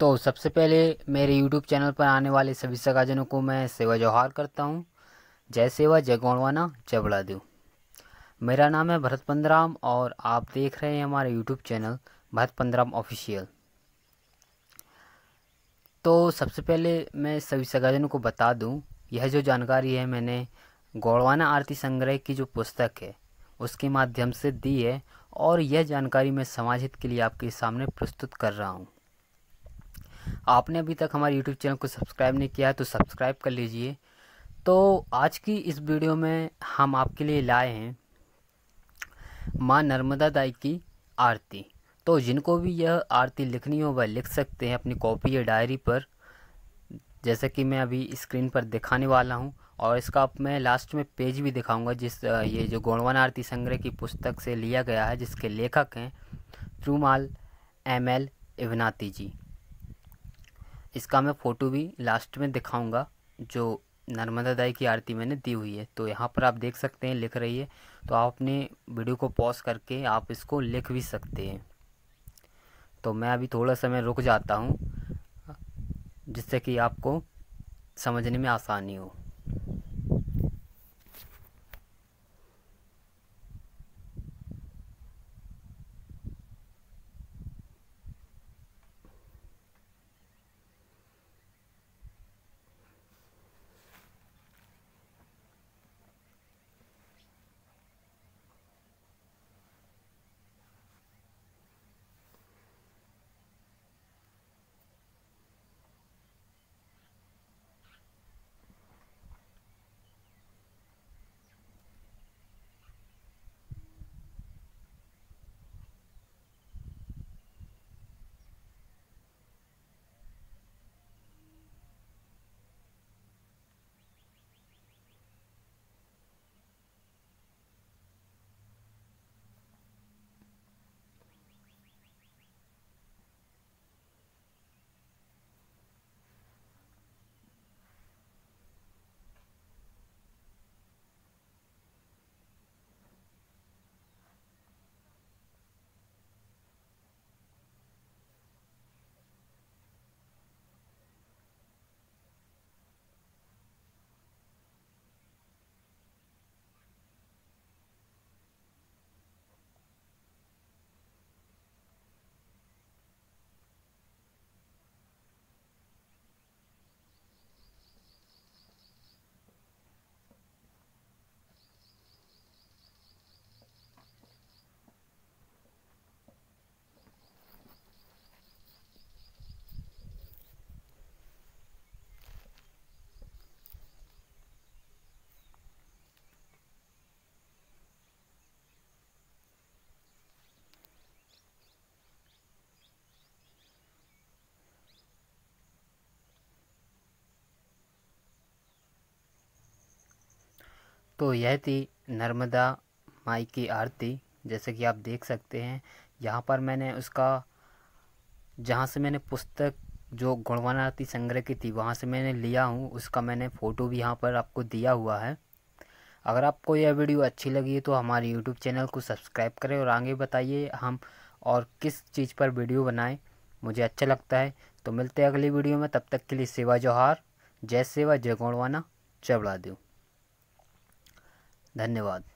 तो सबसे पहले मेरे YouTube चैनल पर आने वाले सभी सगाजनों को मैं सेवा जोहार करता हूँ जय सेवा जय गौड़वाना जय बड़ा देव मेरा नाम है भरत पंद्राम और आप देख रहे हैं हमारे YouTube channel Bharat Pandram official तो सबसे पहले मैं सभी सगाजनों को बता दूँ यह जो जानकारी है मैंने गौड़वाना आरती संग्रह की जो पुस्तक है उसके माध्यम से दी है और यह जानकारी मैं समाज हित के लिए आपके सामने प्रस्तुत कर रहा हूँ आपने अभी तक हमारे यूट्यूब चैनल को सब्सक्राइब नहीं किया है तो सब्सक्राइब कर लीजिए तो आज की इस वीडियो में हम आपके लिए लाए हैं माँ नर्मदा दाई की आरती तो जिनको भी यह आरती लिखनी हो वह लिख सकते हैं अपनी कॉपी या डायरी पर जैसा कि मैं अभी स्क्रीन पर दिखाने वाला हूँ और इसका मैं लास्ट में पेज भी दिखाऊंगा जिस ये जो गौणवान आरती संग्रह की पुस्तक से लिया गया है जिसके लेखक हैं त्रुमाल एम एल इवनाती जी इसका मैं फ़ोटो भी लास्ट में दिखाऊंगा जो नर्मदा दाई की आरती मैंने दी हुई है तो यहाँ पर आप देख सकते हैं लिख रही है तो आप अपने वीडियो को पॉज करके आप इसको लिख भी सकते हैं तो मैं अभी थोड़ा समय रुक जाता हूँ जिससे कि आपको समझने में आसानी हो तो यह थी नर्मदा माई की आरती जैसे कि आप देख सकते हैं यहाँ पर मैंने उसका जहाँ से मैंने पुस्तक जो गुणवान आरती संग्रह की थी वहाँ से मैंने लिया हूँ उसका मैंने फ़ोटो भी यहाँ पर आपको दिया हुआ है अगर आपको यह वीडियो अच्छी लगी तो हमारे यूट्यूब चैनल को सब्सक्राइब करें और आगे बताइए हम और किस चीज़ पर वीडियो बनाएं मुझे अच्छा लगता है तो मिलते हैं अगली वीडियो में तब तक के लिए सेवा जोहार जय सेवा जय गौड़वाना जय दूँ देव धन्यवाद